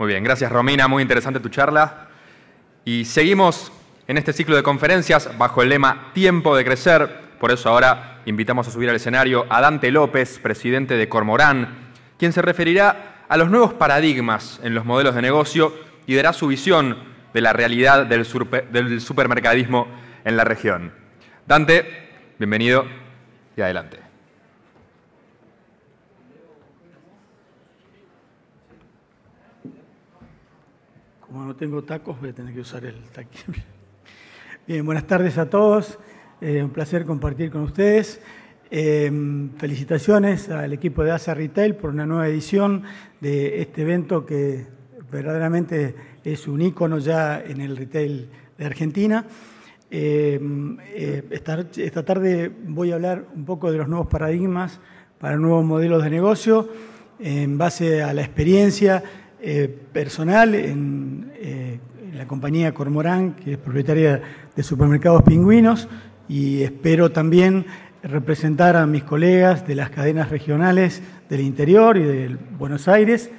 Muy bien, gracias Romina, muy interesante tu charla. Y seguimos en este ciclo de conferencias bajo el lema Tiempo de Crecer. Por eso ahora invitamos a subir al escenario a Dante López, presidente de Cormorán, quien se referirá a los nuevos paradigmas en los modelos de negocio y dará su visión de la realidad del, del supermercadismo en la región. Dante, bienvenido y adelante. no tengo tacos, voy a tener que usar el taquín. Bien, buenas tardes a todos. Eh, un placer compartir con ustedes. Em, felicitaciones al equipo de ASA Retail por una nueva edición de este evento que verdaderamente es un ícono ya en el retail de Argentina. Em, eh, esta, esta, tarde voy a hablar un poco de los nuevos paradigmas para nuevos modelos de negocio en base a la experiencia eh, personal eh, en, la compañía Cormorán, que es propietaria de supermercados pingüinos, y espero también representar a mis colegas de las cadenas regionales del interior y de Buenos Aires,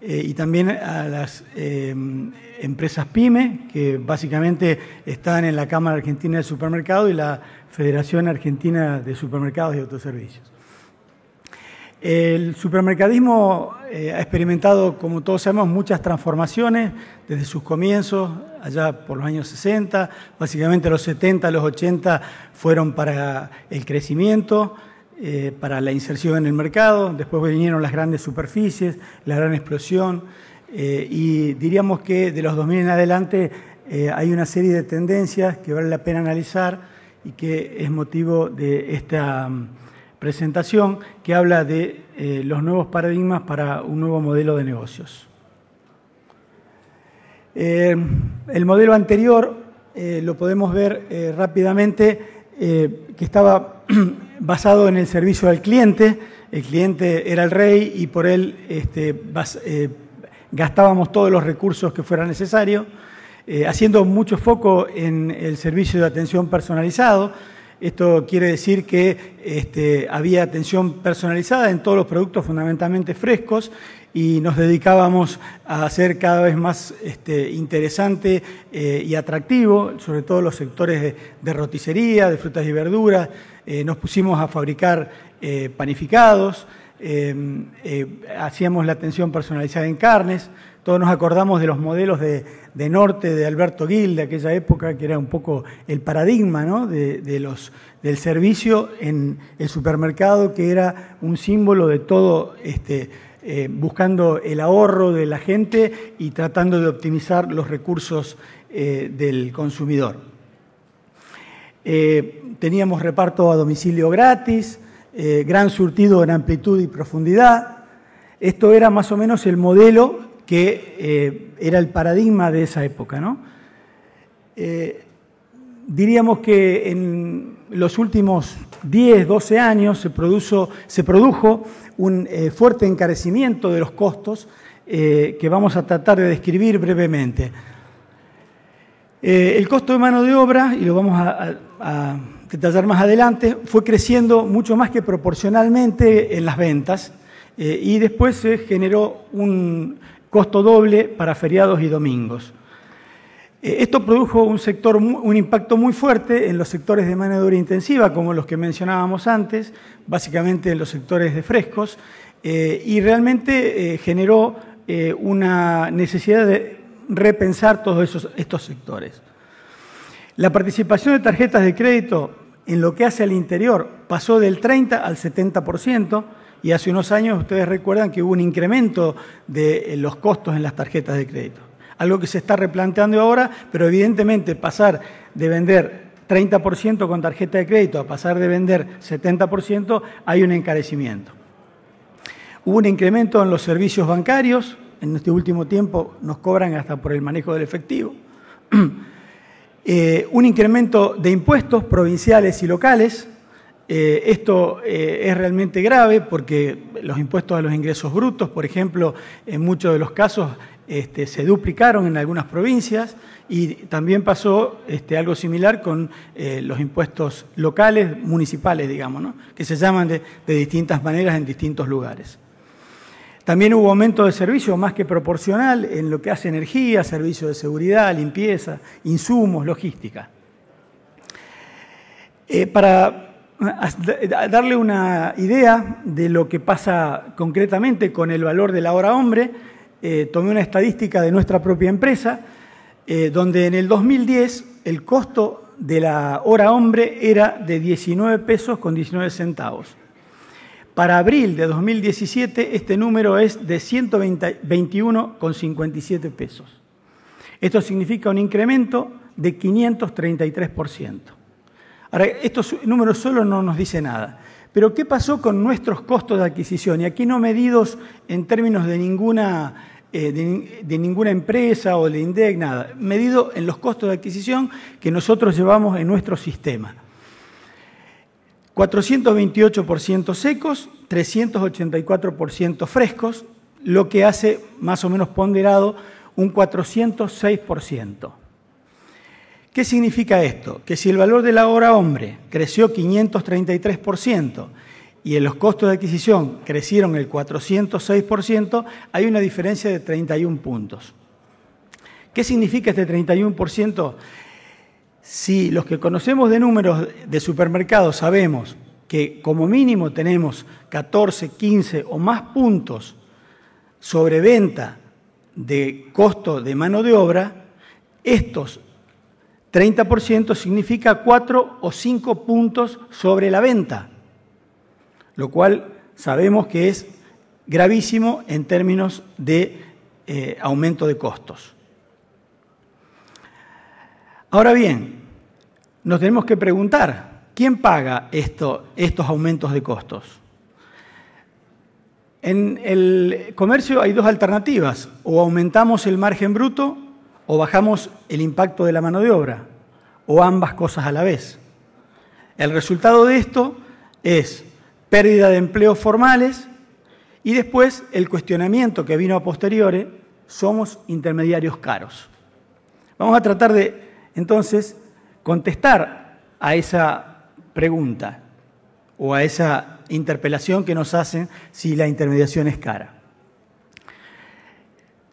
eh, y también a las empresas PYME, que básicamente están en la Cámara Argentina de Supermercados y la Federación Argentina de Supermercados y Autoservicios. El supermercadismo eh, ha experimentado, como todos sabemos, muchas transformaciones desde sus comienzos, allá por los años 60, básicamente los 70, los 80 fueron para el crecimiento, eh, para la inserción en el mercado, después vinieron las grandes superficies, la gran explosión, eh, y diríamos que de los 2000 en adelante hay una serie de tendencias que vale la pena analizar y que es motivo de esta presentación que habla de eh, los nuevos paradigmas para un nuevo modelo de negocios. Eh, el modelo anterior eh, lo podemos ver rápidamente que estaba basado en el servicio al cliente. El cliente era el rey y por él este, gastábamos todos los recursos que fueran necesarios, haciendo mucho foco en el servicio de atención personalizado esto quiere decir que este, había atención personalizada en todos los productos fundamentalmente frescos y nos dedicábamos a hacer cada vez más este, interesante eh, y atractivo, sobre todo los sectores de, roticería, de frutas y verduras. Eh, nos pusimos a fabricar eh, panificados, hacíamos la atención personalizada en carnes, todos nos acordamos de los modelos de, norte de Alberto Gil de aquella época, que era un poco el paradigma de, los, del servicio en el supermercado, que era un símbolo de todo, este, eh, buscando el ahorro de la gente y tratando de optimizar los recursos eh, del consumidor. Eh, teníamos reparto a domicilio gratis, gran surtido en amplitud y profundidad. Esto era más o menos el modelo que eh, era el paradigma de esa época. Eh, diríamos que en los últimos 10, 12 años se, produjo un eh, fuerte encarecimiento de los costos que vamos a tratar de describir brevemente. el costo de mano de obra, y lo vamos a, detallar más adelante, fue creciendo mucho más que proporcionalmente en las ventas y después se generó un costo doble para feriados y domingos. Eh, esto produjo un, sector, un impacto muy fuerte en los sectores de mano intensiva, como los que mencionábamos antes, básicamente en los sectores de frescos, eh, y realmente eh, generó una necesidad de repensar todos estos sectores. La participación de tarjetas de crédito en lo que hace al interior pasó del 30 al 70%, y hace unos años ustedes recuerdan que hubo un incremento de eh, los costos en las tarjetas de crédito. Algo que se está replanteando ahora, pero evidentemente pasar de vender 30% con tarjeta de crédito a pasar de vender 70%, hay un encarecimiento. Hubo un incremento en los servicios bancarios, en este último tiempo nos cobran hasta por el manejo del efectivo. Eh, un incremento de impuestos provinciales y locales, eh, esto eh, es realmente grave porque los impuestos a los ingresos brutos, por ejemplo, en muchos de los casos este, se duplicaron en algunas provincias y también pasó este, algo similar con eh, los impuestos locales, municipales, digamos, que se llaman de, distintas maneras en distintos lugares. También hubo aumento de servicio más que proporcional en lo que hace energía, servicio de seguridad, limpieza, insumos, logística. para darle una idea de lo que pasa concretamente con el valor de la hora hombre, eh, tomé una estadística de nuestra propia empresa, eh, donde en el 2010 el costo de la hora hombre era de 19 pesos con 19 centavos. Para abril de 2017 este número es de 57 pesos. Esto significa un incremento de 533% estos números solo no nos dicen nada. Pero ¿qué pasó con nuestros costos de adquisición? Y aquí no medidos en términos de ninguna, eh, de, ninguna empresa o de INDEC, nada. Medido en los costos de adquisición que nosotros llevamos en nuestro sistema. 428% secos, 384% frescos, lo que hace más o menos ponderado un 406%. ¿Qué significa esto? Que si el valor de la obra hombre creció 533% y en los costos de adquisición crecieron el 406%, hay una diferencia de 31 puntos. ¿Qué significa este 31%? Si los que conocemos de números de supermercados sabemos que como mínimo tenemos 14, 15 o más puntos sobre venta de costo de mano de obra, estos 30% significa 4 o 5 puntos sobre la venta, lo cual sabemos que es gravísimo en términos de eh, aumento de costos. Ahora bien, nos tenemos que preguntar, ¿quién paga estos aumentos de costos? En el comercio hay dos alternativas, o aumentamos el margen bruto o bajamos el impacto de la mano de obra, o ambas cosas a la vez. El resultado de esto es pérdida de empleos formales y después el cuestionamiento que vino a posteriores, somos intermediarios caros. Vamos a tratar de, entonces, contestar a esa pregunta o a esa interpelación que nos hacen si la intermediación es cara.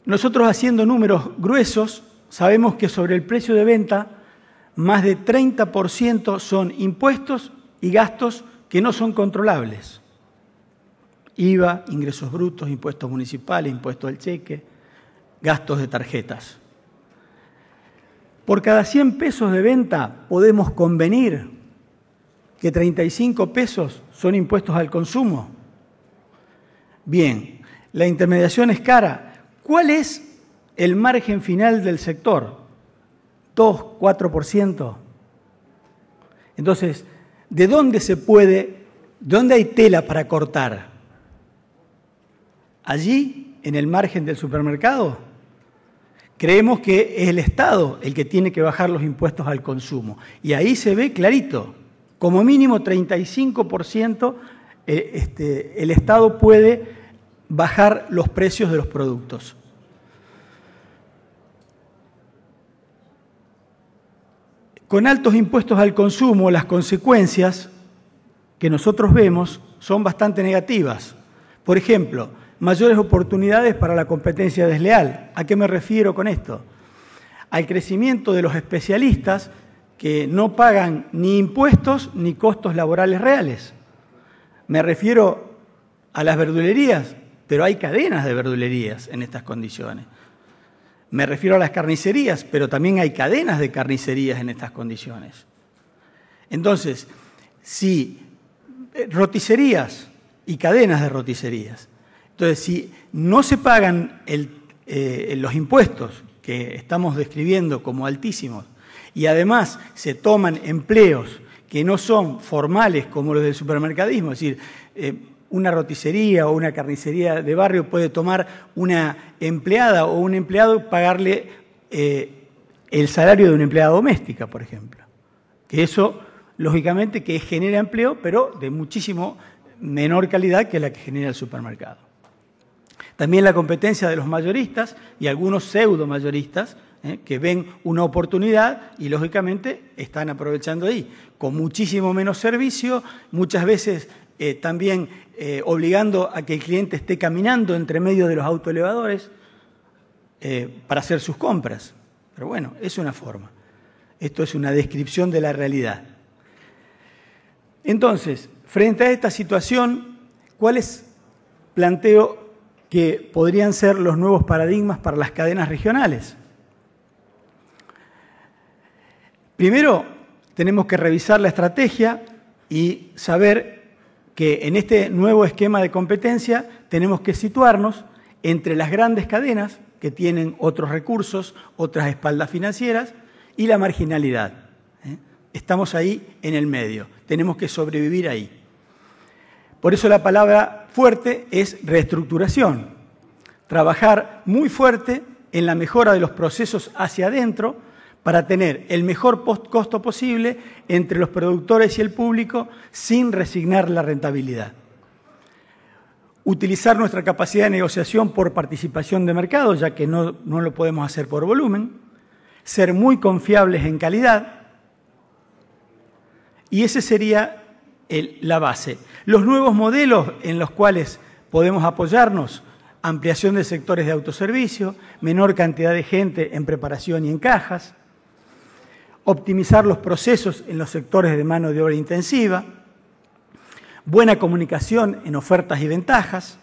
Nosotros haciendo números gruesos, sabemos que sobre el precio de venta, más de 30% son impuestos y gastos que no son controlables. IVA, ingresos brutos, impuestos municipales, impuestos al cheque, gastos de tarjetas. Por cada 100 pesos de venta podemos convenir que 35 pesos son impuestos al consumo. Bien, la intermediación es cara, ¿Cuál es el margen final del sector? 2, 4%. Entonces, ¿de dónde se puede, dónde hay tela para cortar? Allí, en el margen del supermercado, creemos que es el Estado el que tiene que bajar los impuestos al consumo. Y ahí se ve clarito, como mínimo 35% eh, este, el Estado puede bajar los precios de los productos. Con altos impuestos al consumo, las consecuencias que nosotros vemos son bastante negativas. Por ejemplo, mayores oportunidades para la competencia desleal. ¿A qué me refiero con esto? Al crecimiento de los especialistas que no pagan ni impuestos ni costos laborales reales. Me refiero a las verdulerías, pero hay cadenas de verdulerías en estas condiciones. Me refiero a las carnicerías, pero también hay cadenas de carnicerías en estas condiciones. Entonces, si eh, roticerías y cadenas de roticerías, entonces si no se pagan eh, los impuestos que estamos describiendo como altísimos y además se toman empleos que no son formales como los del supermercadismo, es decir, eh, una roticería o una carnicería de barrio puede tomar una empleada o un empleado pagarle eh, el salario de una empleada doméstica, por ejemplo. Que eso, lógicamente, que genera empleo, pero de muchísimo menor calidad que la que genera el supermercado. También la competencia de los mayoristas y algunos pseudo mayoristas eh, que ven una oportunidad y lógicamente están aprovechando ahí, con muchísimo menos servicio, muchas veces eh, también eh, obligando a que el cliente esté caminando entre medio de los autoelevadores eh, para hacer sus compras. Pero bueno, es una forma. Esto es una descripción de la realidad. Entonces, frente a esta situación, ¿cuáles planteo que podrían ser los nuevos paradigmas para las cadenas regionales? Primero, tenemos que revisar la estrategia y saber que en este nuevo esquema de competencia tenemos que situarnos entre las grandes cadenas que tienen otros recursos, otras espaldas financieras y la marginalidad. ¿eh? Estamos ahí en el medio, tenemos que sobrevivir ahí. Por eso la palabra fuerte es reestructuración, trabajar muy fuerte en la mejora de los procesos hacia adentro, para tener el mejor costo posible entre los productores y el público sin resignar la rentabilidad. Utilizar nuestra capacidad de negociación por participación de mercado, ya que no, lo podemos hacer por volumen. Ser muy confiables en calidad. Y ese sería la base. Los nuevos modelos en los cuales podemos apoyarnos, ampliación de sectores de autoservicio, menor cantidad de gente en preparación y en cajas, optimizar los procesos en los sectores de mano de obra intensiva, buena comunicación en ofertas y ventajas,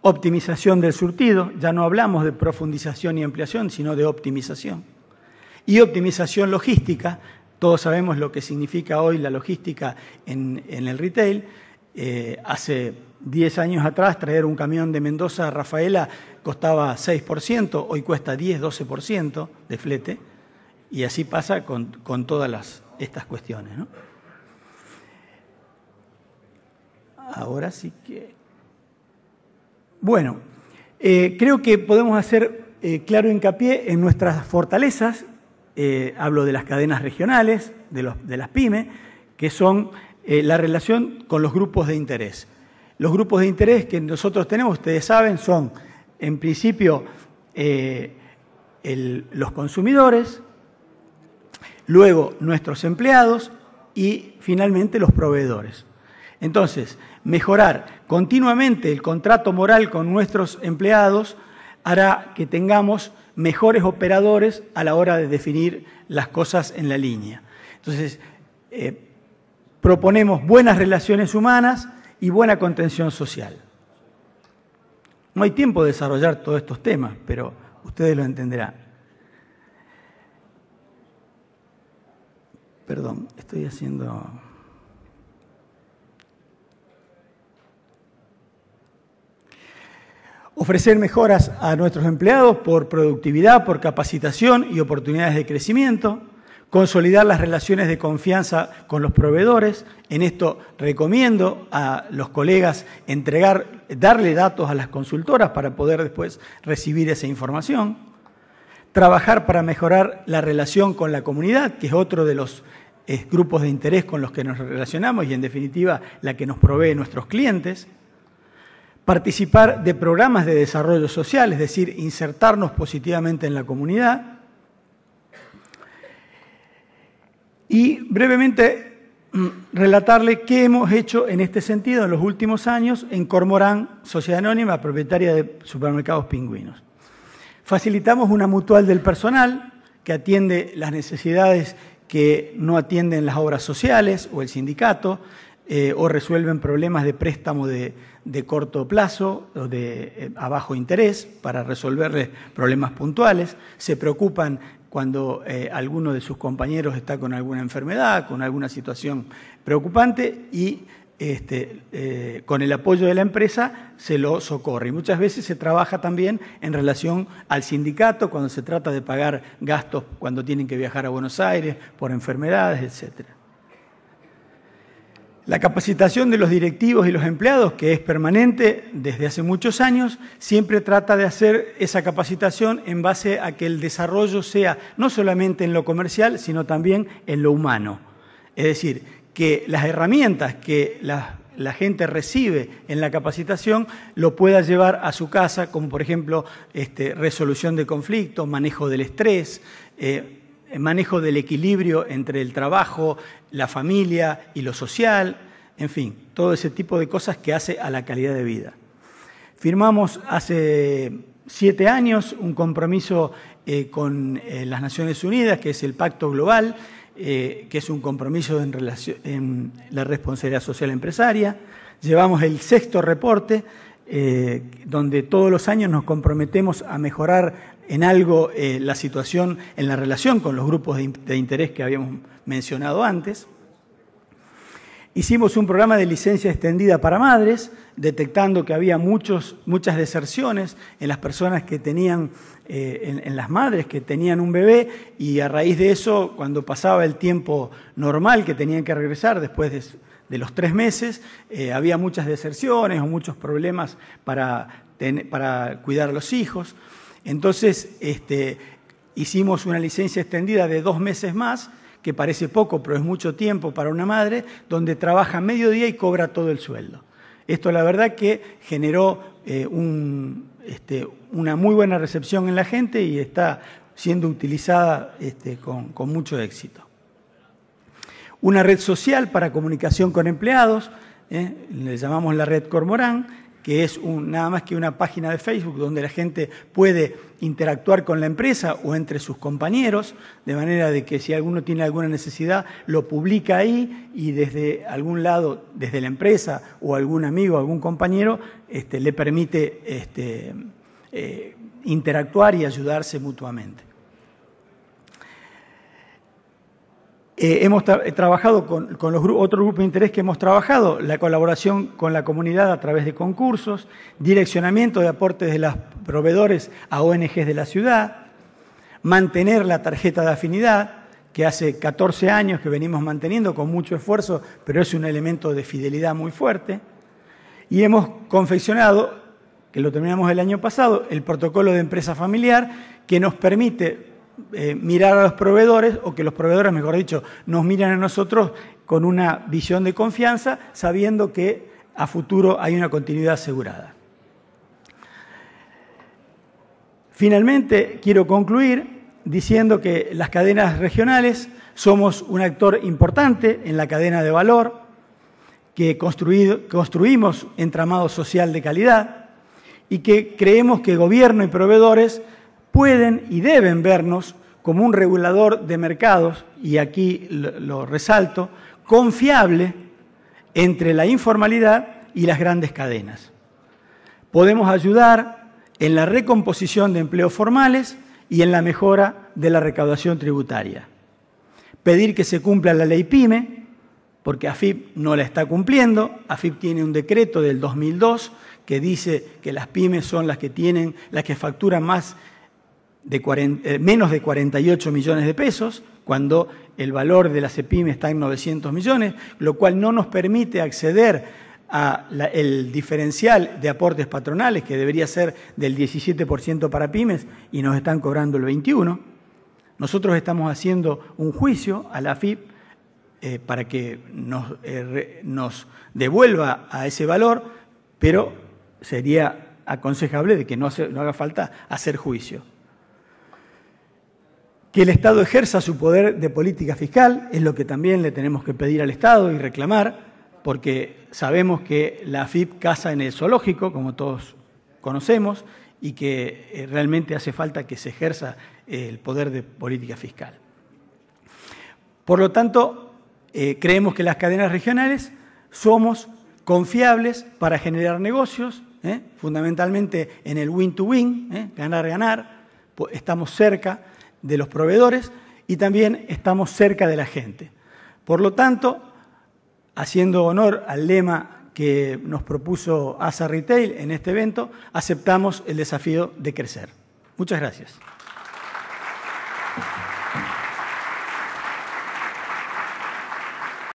optimización del surtido, ya no hablamos de profundización y ampliación, sino de optimización, y optimización logística, todos sabemos lo que significa hoy la logística en, el retail, eh, hace 10 años atrás traer un camión de Mendoza a Rafaela costaba 6%, hoy cuesta 10, 12% de flete, y así pasa con, todas estas cuestiones. Ahora sí que... Bueno, eh, creo que podemos hacer eh, claro hincapié en nuestras fortalezas. Eh, hablo de las cadenas regionales, de, los, de las pymes, que son la relación con los grupos de interés. Los grupos de interés que nosotros tenemos, ustedes saben, son en principio los consumidores, luego nuestros empleados y finalmente los proveedores. Entonces, mejorar continuamente el contrato moral con nuestros empleados hará que tengamos mejores operadores a la hora de definir las cosas en la línea. Entonces, eh, proponemos buenas relaciones humanas y buena contención social. No hay tiempo de desarrollar todos estos temas, pero ustedes lo entenderán. Perdón, estoy haciendo... Ofrecer mejoras a nuestros empleados por productividad, por capacitación y oportunidades de crecimiento. Consolidar las relaciones de confianza con los proveedores. En esto recomiendo a los colegas entregar, darle datos a las consultoras para poder después recibir esa información trabajar para mejorar la relación con la comunidad, que es otro de los eh, grupos de interés con los que nos relacionamos y en definitiva la que nos provee nuestros clientes, participar de programas de desarrollo social, es decir, insertarnos positivamente en la comunidad. Y brevemente mm, relatarle qué hemos hecho en este sentido en los últimos años en Cormorán, Sociedad Anónima, propietaria de Supermercados Pingüinos. Facilitamos una mutual del personal que atiende las necesidades que no atienden las obras sociales o el sindicato, eh, o resuelven problemas de préstamo de, corto plazo o de eh, a bajo interés para resolverles problemas puntuales, se preocupan cuando eh, alguno de sus compañeros está con alguna enfermedad, con alguna situación preocupante y este, eh, con el apoyo de la empresa se lo socorre. Y muchas veces se trabaja también en relación al sindicato cuando se trata de pagar gastos cuando tienen que viajar a Buenos Aires por enfermedades, etc. La capacitación de los directivos y los empleados, que es permanente desde hace muchos años, siempre trata de hacer esa capacitación en base a que el desarrollo sea no solamente en lo comercial, sino también en lo humano. Es decir, que las herramientas que la, gente recibe en la capacitación lo pueda llevar a su casa, como por ejemplo este, resolución de conflictos, manejo del estrés, eh, manejo del equilibrio entre el trabajo, la familia y lo social, en fin, todo ese tipo de cosas que hace a la calidad de vida. Firmamos hace siete años un compromiso eh, con eh, las Naciones Unidas, que es el Pacto Global, eh, que es un compromiso en, la responsabilidad social empresaria. Llevamos el sexto reporte, eh, donde todos los años nos comprometemos a mejorar en algo eh, la situación en la relación con los grupos de interés que habíamos mencionado antes. Hicimos un programa de licencia extendida para madres, detectando que había muchas deserciones en las personas que tenían, eh, en, las madres que tenían un bebé, y a raíz de eso, cuando pasaba el tiempo normal que tenían que regresar después de, los tres meses, eh, había muchas deserciones o muchos problemas para, cuidar a los hijos. Entonces, este, hicimos una licencia extendida de dos meses más que parece poco, pero es mucho tiempo para una madre, donde trabaja mediodía y cobra todo el sueldo. Esto la verdad que generó eh, este, una muy buena recepción en la gente y está siendo utilizada este, con, mucho éxito. Una red social para comunicación con empleados, eh, le llamamos la red Cormorán, que es nada más que una página de Facebook donde la gente puede interactuar con la empresa o entre sus compañeros, de manera de que si alguno tiene alguna necesidad, lo publica ahí y desde algún lado, desde la empresa o algún amigo, algún compañero, este, le permite este, eh, interactuar y ayudarse mutuamente. Eh, hemos eh, trabajado con, los otro grupo de interés que hemos trabajado, la colaboración con la comunidad a través de concursos, direccionamiento de aportes de los proveedores a ONGs de la ciudad, mantener la tarjeta de afinidad, que hace 14 años que venimos manteniendo con mucho esfuerzo, pero es un elemento de fidelidad muy fuerte. Y hemos confeccionado, que lo terminamos el año pasado, el protocolo de empresa familiar, que nos permite eh, mirar a los proveedores, o que los proveedores, mejor dicho, nos miran a nosotros con una visión de confianza, sabiendo que a futuro hay una continuidad asegurada. Finalmente, quiero concluir diciendo que las cadenas regionales somos un actor importante en la cadena de valor, que construimos entramado social de calidad y que creemos que gobierno y proveedores pueden y deben vernos como un regulador de mercados, y aquí lo resalto, confiable entre la informalidad y las grandes cadenas. Podemos ayudar en la recomposición de empleos formales y en la mejora de la recaudación tributaria. Pedir que se cumpla la ley PYME, porque AFIP no la está cumpliendo. AFIP tiene un decreto del 2002 que dice que las pymes son las que tienen, las que facturan más de eh, menos de 48 millones de pesos, cuando el valor de la CEPIM está en 900 millones, lo cual no nos permite acceder al diferencial de aportes patronales, que debería ser del 17% para pymes, y nos están cobrando el 21%. Nosotros estamos haciendo un juicio a la AFIP eh, para que eh, nos, devuelva a ese valor, pero sería aconsejable de que no haga falta hacer juicio que el Estado ejerza su poder de política fiscal, es lo que también le tenemos que pedir al Estado y reclamar, porque sabemos que la FIP casa en el zoológico, como todos conocemos, y que eh, realmente hace falta que se ejerza eh, el poder de política fiscal. Por lo tanto, eh, creemos que las cadenas regionales somos confiables para generar negocios, fundamentalmente en el win-to-win, ganar-ganar, -win, to win ganar ganar estamos cerca de los proveedores y también estamos cerca de la gente. Por lo tanto, haciendo honor al lema que nos propuso ASA Retail en este evento, aceptamos el desafío de crecer. Muchas gracias.